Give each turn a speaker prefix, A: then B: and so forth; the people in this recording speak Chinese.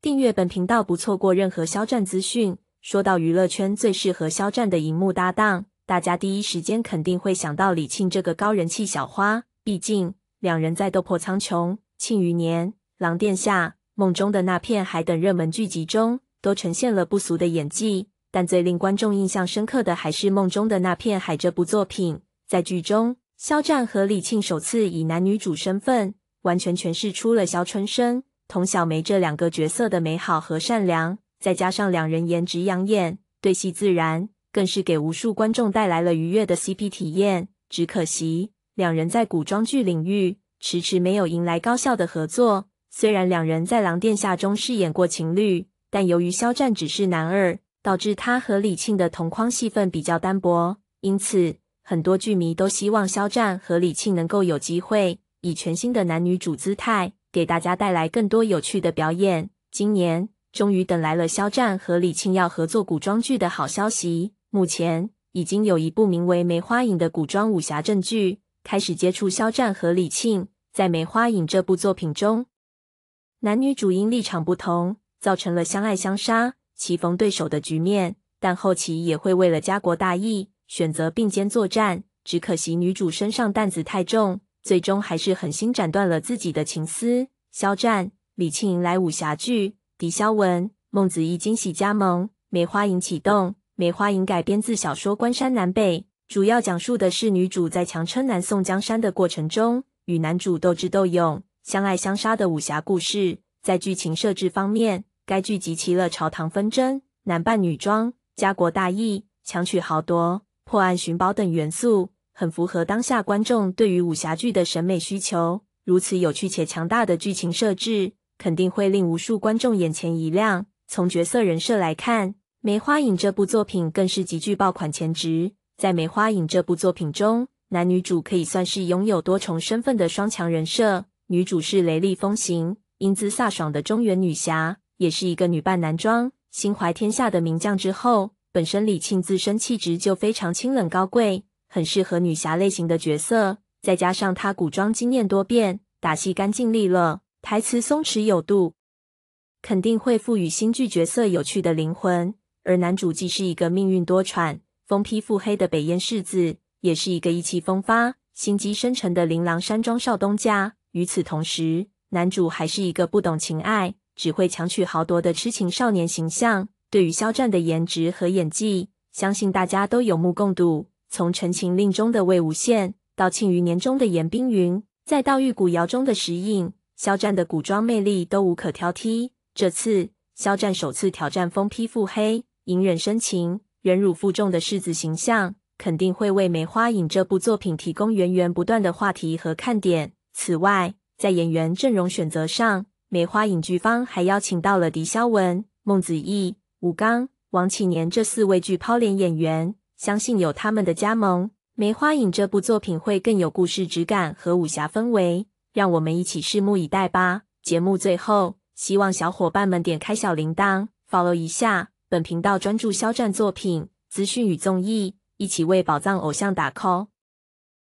A: 订阅本频道，不错过任何肖战资讯。说到娱乐圈最适合肖战的荧幕搭档，大家第一时间肯定会想到李沁这个高人气小花。毕竟两人在《斗破苍穹》《庆余年》《狼殿下》《梦中的那片海》等热门剧集中，都呈现了不俗的演技。但最令观众印象深刻的，还是《梦中的那片海》这部作品。在剧中，肖战和李沁首次以男女主身份，完全诠释出了肖春生。童小梅这两个角色的美好和善良，再加上两人颜值养眼、对戏自然，更是给无数观众带来了愉悦的 CP 体验。只可惜，两人在古装剧领域迟迟没有迎来高效的合作。虽然两人在《狼殿下》中饰演过情侣，但由于肖战只是男二，导致他和李沁的同框戏份比较单薄，因此很多剧迷都希望肖战和李沁能够有机会以全新的男女主姿态。给大家带来更多有趣的表演。今年终于等来了肖战和李沁要合作古装剧的好消息。目前已经有一部名为《梅花影》的古装武侠正剧开始接触肖战和李沁。在《梅花影》这部作品中，男女主因立场不同，造成了相爱相杀、棋逢对手的局面。但后期也会为了家国大义选择并肩作战。只可惜女主身上担子太重。最终还是狠心斩断了自己的情丝。肖战、李沁迎来武侠剧，狄萧文、孟子义惊喜加盟《梅花影》启动。《梅花影》改编自小说《关山南北》，主要讲述的是女主在强撑南宋江山的过程中，与男主斗智斗勇、相爱相杀的武侠故事。在剧情设置方面，该剧集齐了朝堂纷争、男扮女装、家国大义、强取豪夺、破案寻宝等元素。很符合当下观众对于武侠剧的审美需求。如此有趣且强大的剧情设置，肯定会令无数观众眼前一亮。从角色人设来看，《梅花影》这部作品更是极具爆款潜质。在《梅花影》这部作品中，男女主可以算是拥有多重身份的双强人设。女主是雷厉风行、英姿飒爽的中原女侠，也是一个女扮男装、心怀天下的名将。之后，本身李沁自身气质就非常清冷高贵。很适合女侠类型的角色，再加上她古装惊艳多变，打戏干净利落，台词松弛有度，肯定会赋予新剧角色有趣的灵魂。而男主既是一个命运多舛、风批腹黑的北燕世子，也是一个意气风发、心机深沉的琳琅山庄少东家。与此同时，男主还是一个不懂情爱、只会强取豪夺的痴情少年形象。对于肖战的颜值和演技，相信大家都有目共睹。从《陈情令》中的魏无羡，到《庆余年》中的严冰云，再到《玉骨遥》中的石印，肖战的古装魅力都无可挑剔。这次，肖战首次挑战疯批腹黑、隐忍深情、忍辱负重的世子形象，肯定会为《梅花影》这部作品提供源源不断的话题和看点。此外，在演员阵容选择上，《梅花影》剧方还邀请到了狄肖文、孟子义、武刚、王启年这四位剧抛脸演员。相信有他们的加盟，《梅花影》这部作品会更有故事质感和武侠氛围，让我们一起拭目以待吧。节目最后，希望小伙伴们点开小铃铛，follow 一下本频道，专注肖战作品资讯与综艺，一起为宝藏偶像打 call。